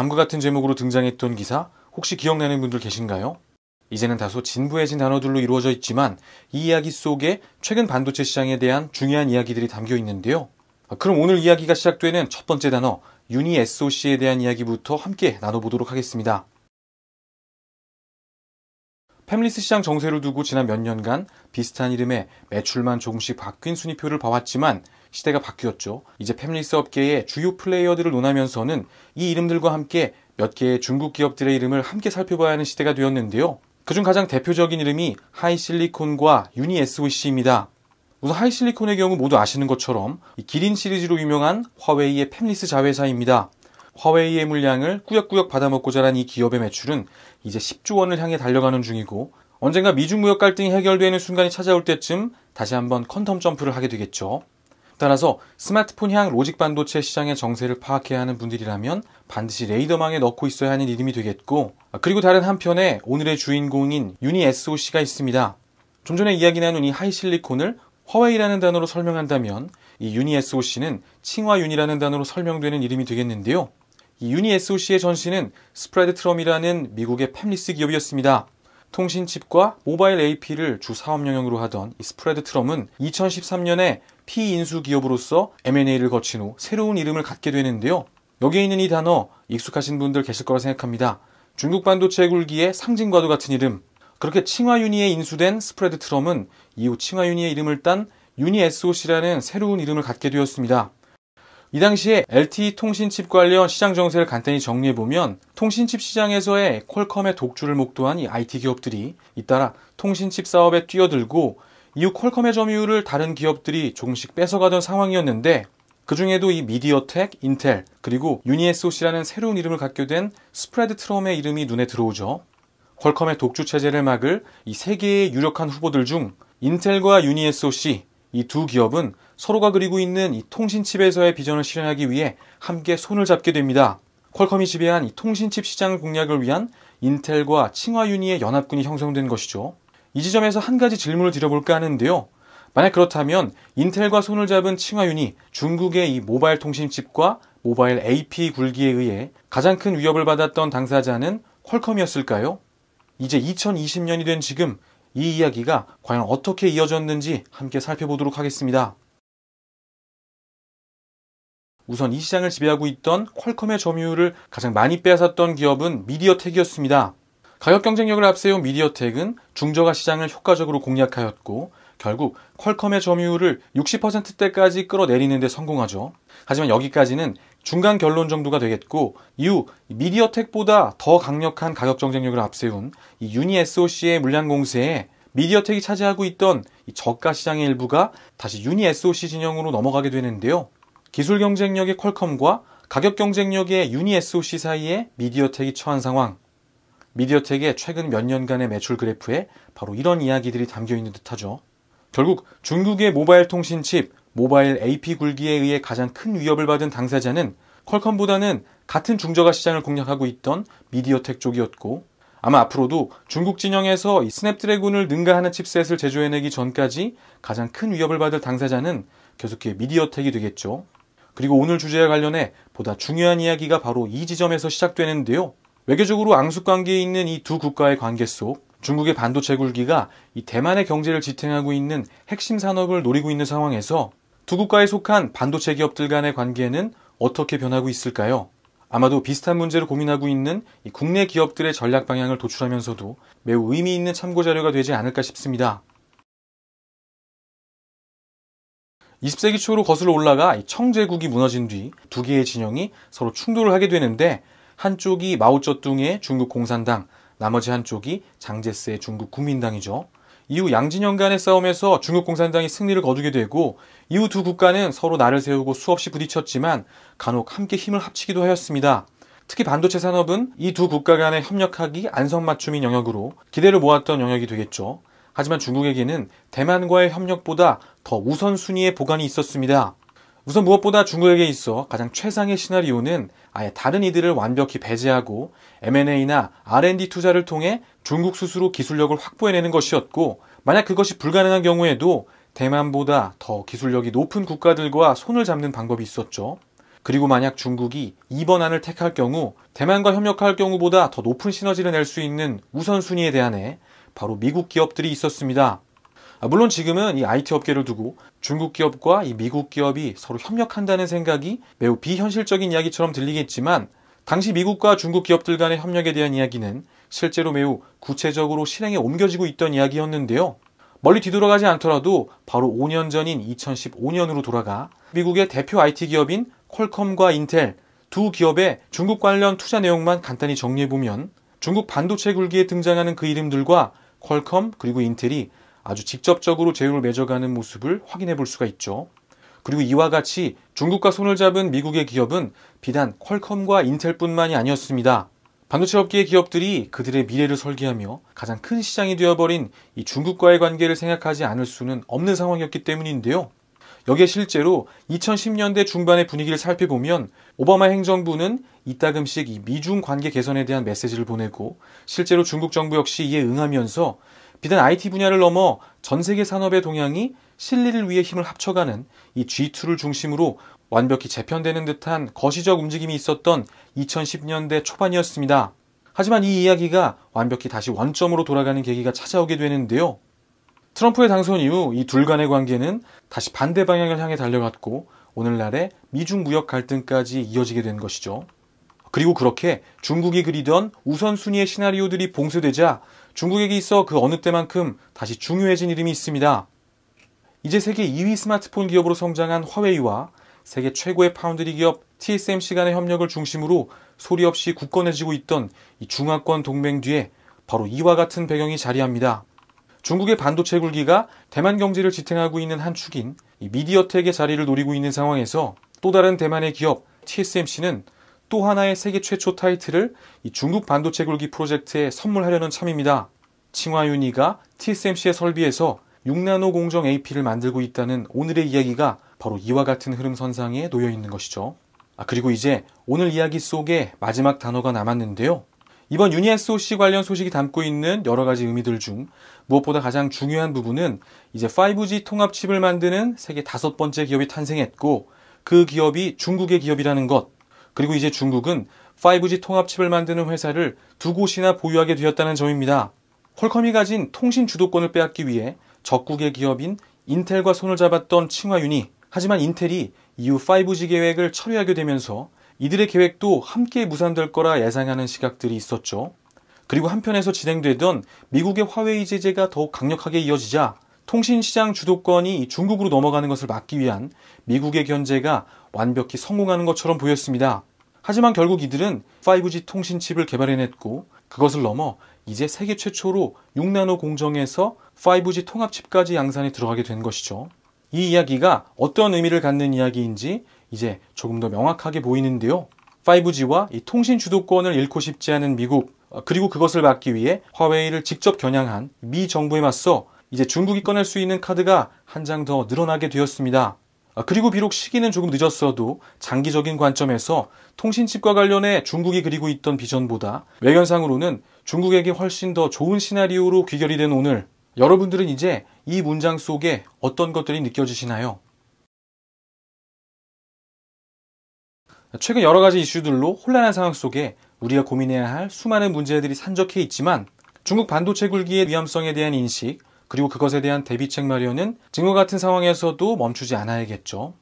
다음과 같은 제목으로 등장했던 기사 혹시 기억나는 분들 계신가요? 이제는 다소 진부해진 단어들로 이루어져 있지만 이 이야기 속에 최근 반도체 시장에 대한 중요한 이야기들이 담겨 있는데요. 아, 그럼 오늘 이야기가 시작되는 첫 번째 단어 유니 SOC에 대한 이야기부터 함께 나눠보도록 하겠습니다. 팸리스 시장 정세를 두고 지난 몇 년간 비슷한 이름의 매출만 조금씩 바뀐 순위표를 봐왔지만 시대가 바뀌었죠. 이제 팹리스 업계의 주요 플레이어들을 논하면서는 이 이름들과 함께 몇 개의 중국 기업들의 이름을 함께 살펴봐야 하는 시대가 되었는데요. 그중 가장 대표적인 이름이 하이실리콘과 유니SOC입니다. 우선 하이실리콘의 경우 모두 아시는 것처럼 기린 시리즈로 유명한 화웨이의 팹리스 자회사입니다. 화웨이의 물량을 꾸역꾸역 받아먹고 자란 이 기업의 매출은 이제 10조 원을 향해 달려가는 중이고 언젠가 미중 무역 갈등이 해결되는 순간이 찾아올 때쯤 다시 한번 컨텀 점프를 하게 되겠죠. 따라서 스마트폰향 로직 반도체 시장의 정세를 파악해야 하는 분들이라면 반드시 레이더망에 넣고 있어야 하는 이름이 되겠고 아, 그리고 다른 한편에 오늘의 주인공인 유니 SOC가 있습니다. 좀 전에 이야기 나눈 이 하이실리콘을 화웨이라는 단어로 설명한다면 이 유니 SOC는 칭화 유니라는 단어로 설명되는 이름이 되겠는데요. 이 유니 SOC의 전신은 스프레드 트럼이라는 미국의 팸리스 기업이었습니다. 통신칩과 모바일 AP를 주 사업 영역으로 하던 이 스프레드 트럼은 2013년에 피인수 기업으로서 M&A를 거친 후 새로운 이름을 갖게 되는데요. 여기에 있는 이 단어 익숙하신 분들 계실 거라 생각합니다. 중국 반도체 굴기의 상징과도 같은 이름. 그렇게 칭화유니에 인수된 스프레드 트럼은 이후 칭화유니의 이름을 딴 유니 SOC라는 새로운 이름을 갖게 되었습니다. 이 당시에 LTE 통신칩 관련 시장 정세를 간단히 정리해보면 통신칩 시장에서의 퀄컴의 독주를 목도한 이 IT 기업들이 잇따라 통신칩 사업에 뛰어들고 이후 퀄컴의 점유율을 다른 기업들이 조금씩 뺏어가던 상황이었는데 그중에도 이 미디어텍, 인텔, 그리고 유니에스오 c 라는 새로운 이름을 갖게 된 스프레드 트롬의 이름이 눈에 들어오죠. 퀄컴의 독주 체제를 막을 이 세 개의 유력한 후보들 중 인텔과 유니에스오 c 이 두 기업은 서로가 그리고 있는 이 통신 칩에서의 비전을 실현하기 위해 함께 손을 잡게 됩니다. 퀄컴이 지배한 이 통신칩 시장 공략을 위한 인텔과 칭화유니의 연합군이 형성된 것이죠. 이 지점에서 한 가지 질문을 드려볼까 하는데요. 만약 그렇다면 인텔과 손을 잡은 칭화윤이 중국의 이 모바일 통신칩과 모바일 AP 굴기에 의해 가장 큰 위협을 받았던 당사자는 퀄컴이었을까요? 이제 2020년이 된 지금 이 이야기가 과연 어떻게 이어졌는지 함께 살펴보도록 하겠습니다. 우선 이 시장을 지배하고 있던 퀄컴의 점유율을 가장 많이 빼앗았던 기업은 미디어텍이었습니다. 가격 경쟁력을 앞세운 미디어텍은 중저가 시장을 효과적으로 공략하였고 결국 퀄컴의 점유율을 60%대까지 끌어내리는 데 성공하죠. 하지만 여기까지는 중간 결론 정도가 되겠고 이후 미디어텍보다 더 강력한 가격 경쟁력을 앞세운 이 유니 SOC의 물량 공세에 미디어텍이 차지하고 있던 저가 시장의 일부가 다시 유니 SOC 진영으로 넘어가게 되는데요. 기술 경쟁력의 퀄컴과 가격 경쟁력의 유니 SOC 사이에 미디어텍이 처한 상황 미디어텍의 최근 몇 년간의 매출 그래프에 바로 이런 이야기들이 담겨 있는 듯하죠. 결국 중국의 모바일 통신 칩, 모바일 AP 굴기에 의해 가장 큰 위협을 받은 당사자는 퀄컴보다는 같은 중저가 시장을 공략하고 있던 미디어텍 쪽이었고 아마 앞으로도 중국 진영에서 스냅드래곤을 능가하는 칩셋을 제조해내기 전까지 가장 큰 위협을 받을 당사자는 계속해 미디어텍이 되겠죠. 그리고 오늘 주제와 관련해 보다 중요한 이야기가 바로 이 지점에서 시작되는데요. 외교적으로 앙숙관계에 있는 이 두 국가의 관계 속 중국의 반도체 굴기가 이 대만의 경제를 지탱하고 있는 핵심 산업을 노리고 있는 상황에서 두 국가에 속한 반도체 기업들 간의 관계는 어떻게 변하고 있을까요? 아마도 비슷한 문제를 고민하고 있는 국내 기업들의 전략 방향을 도출하면서도 매우 의미 있는 참고 자료가 되지 않을까 싶습니다. 20세기 초로 거슬러 올라가 청제국이 무너진 뒤 두 개의 진영이 서로 충돌을 하게 되는데 한쪽이 마오쩌둥의 중국 공산당, 나머지 한쪽이 장제스의 중국 국민당이죠. 이후 양진영 간의 싸움에서 중국 공산당이 승리를 거두게 되고 이후 두 국가는 서로 날을 세우고 수없이 부딪혔지만 간혹 함께 힘을 합치기도 하였습니다. 특히 반도체 산업은 이 두 국가 간의 협력하기 안성맞춤인 영역으로 기대를 모았던 영역이 되겠죠. 하지만 중국에게는 대만과의 협력보다 더 우선순위의 보관이 있었습니다. 우선 무엇보다 중국에게 있어 가장 최상의 시나리오는 아예 다른 이들을 완벽히 배제하고 M&A나 R&D 투자를 통해 중국 스스로 기술력을 확보해내는 것이었고 만약 그것이 불가능한 경우에도 대만보다 더 기술력이 높은 국가들과 손을 잡는 방법이 있었죠. 그리고 만약 중국이 이번 안을 택할 경우 대만과 협력할 경우보다 더 높은 시너지를 낼 수 있는 우선순위에 대한해 바로 미국 기업들이 있었습니다. 아, 물론 지금은 이 IT 업계를 두고 중국 기업과 이 미국 기업이 서로 협력한다는 생각이 매우 비현실적인 이야기처럼 들리겠지만 당시 미국과 중국 기업들 간의 협력에 대한 이야기는 실제로 매우 구체적으로 실행에 옮겨지고 있던 이야기였는데요. 멀리 뒤돌아가지 않더라도 바로 5년 전인 2015년으로 돌아가 미국의 대표 IT 기업인 퀄컴과 인텔 두 기업의 중국 관련 투자 내용만 간단히 정리해보면 중국 반도체 굴기에 등장하는 그 이름들과 퀄컴 그리고 인텔이 아주 직접적으로 제휴를 맺어가는 모습을 확인해 볼 수가 있죠. 그리고 이와 같이 중국과 손을 잡은 미국의 기업은 비단 퀄컴과 인텔뿐만이 아니었습니다. 반도체 업계의 기업들이 그들의 미래를 설계하며 가장 큰 시장이 되어버린 이 중국과의 관계를 생각하지 않을 수는 없는 상황이었기 때문인데요. 여기에 실제로 2010년대 중반의 분위기를 살펴보면 오바마 행정부는 이따금씩 이 미중 관계 개선에 대한 메시지를 보내고 실제로 중국 정부 역시 이에 응하면서 비단 IT 분야를 넘어 전 세계 산업의 동향이 실리를 위해 힘을 합쳐가는 이 G2를 중심으로 완벽히 재편되는 듯한 거시적 움직임이 있었던 2010년대 초반이었습니다. 하지만 이 이야기가 완벽히 다시 원점으로 돌아가는 계기가 찾아오게 되는데요. 트럼프의 당선 이후 이 둘 간의 관계는 다시 반대 방향을 향해 달려갔고 오늘날의 미중 무역 갈등까지 이어지게 된 것이죠. 그리고 그렇게 중국이 그리던 우선순위의 시나리오들이 봉쇄되자 중국에게 있어 그 어느 때만큼 다시 중요해진 이름이 있습니다. 이제 세계 2위 스마트폰 기업으로 성장한 화웨이와 세계 최고의 파운드리 기업 TSMC 간의 협력을 중심으로 소리 없이 굳건해지고 있던 이 중화권 동맹 뒤에 바로 이와 같은 배경이 자리합니다. 중국의 반도체 굴기가 대만 경제를 지탱하고 있는 한 축인 미디어텍의 자리를 노리고 있는 상황에서 또 다른 대만의 기업 TSMC는 또 하나의 세계 최초 타이틀을 중국 반도체 굴기 프로젝트에 선물하려는 참입니다. 칭화윤이가 t s m c 의설비에서 6나노 공정 AP를 만들고 있다는 오늘의 이야기가 바로 이와 같은 흐름선상에 놓여 있는 것이죠. 아, 그리고 이제 오늘 이야기 속에 마지막 단어가 남았는데요. 이번 유니 SOC 관련 소식이 담고 있는 여러 가지 의미들 중 무엇보다 가장 중요한 부분은 이제 5G 통합칩을 만드는 세계 다섯 번째 기업이 탄생했고 그 기업이 중국의 기업이라는 것. 그리고 이제 중국은 5G 통합칩을 만드는 회사를 두 곳이나 보유하게 되었다는 점입니다. 퀄컴이 가진 통신 주도권을 빼앗기 위해 적국의 기업인 인텔과 손을 잡았던 칭화윤이 하지만 인텔이 이후 5G 계획을 철회하게 되면서 이들의 계획도 함께 무산될 거라 예상하는 시각들이 있었죠. 그리고 한편에서 진행되던 미국의 화웨이 제재가 더욱 강력하게 이어지자 통신시장 주도권이 중국으로 넘어가는 것을 막기 위한 미국의 견제가 완벽히 성공하는 것처럼 보였습니다. 하지만 결국 이들은 5G 통신칩을 개발해냈고 그것을 넘어 이제 세계 최초로 6나노 공정에서 5G 통합칩까지 양산에 들어가게 된 것이죠. 이 이야기가 어떤 의미를 갖는 이야기인지 이제 조금 더 명확하게 보이는데요. 5G와 이 통신 주도권을 잃고 싶지 않은 미국, 그리고 그것을 막기 위해 화웨이를 직접 겨냥한 미 정부에 맞서 이제 중국이 꺼낼 수 있는 카드가 한 장 더 늘어나게 되었습니다. 아, 그리고 비록 시기는 조금 늦었어도 장기적인 관점에서 통신칩과 관련해 중국이 그리고 있던 비전보다 외견상으로는 중국에게 훨씬 더 좋은 시나리오로 귀결이 된 오늘 여러분들은 이제 이 문장 속에 어떤 것들이 느껴지시나요? 최근 여러 가지 이슈들로 혼란한 상황 속에 우리가 고민해야 할 수많은 문제들이 산적해 있지만 중국 반도체 굴기의 위험성에 대한 인식, 그리고 그것에 대한 대비책 마련은 지금과 같은 상황에서도 멈추지 않아야겠죠.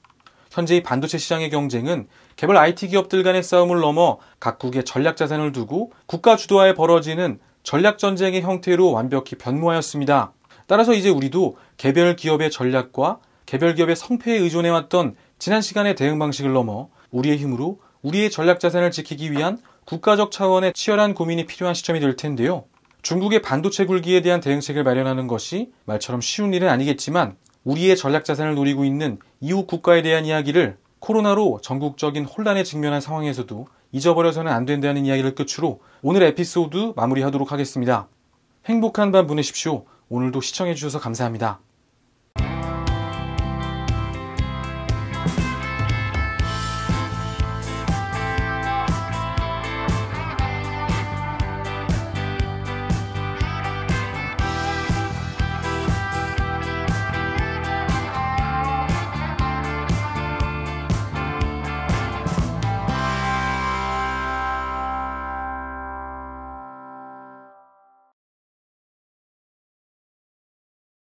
현재의 반도체 시장의 경쟁은 개발 IT 기업들 간의 싸움을 넘어 각국의 전략 자산을 두고 국가 주도하에 벌어지는 전략 전쟁의 형태로 완벽히 변모하였습니다. 따라서 이제 우리도 개별 기업의 전략과 개별 기업의 성패에 의존해왔던 지난 시간의 대응 방식을 넘어 우리의 힘으로 우리의 전략 자산을 지키기 위한 국가적 차원의 치열한 고민이 필요한 시점이 될 텐데요. 중국의 반도체 굴기에 대한 대응책을 마련하는 것이 말처럼 쉬운 일은 아니겠지만 우리의 전략 자산을 노리고 있는 이웃 국가에 대한 이야기를 코로나로 전국적인 혼란에 직면한 상황에서도 잊어버려서는 안 된다는 이야기를 끝으로 오늘 에피소드 마무리하도록 하겠습니다. 행복한 밤 보내십시오. 오늘도 시청해주셔서 감사합니다.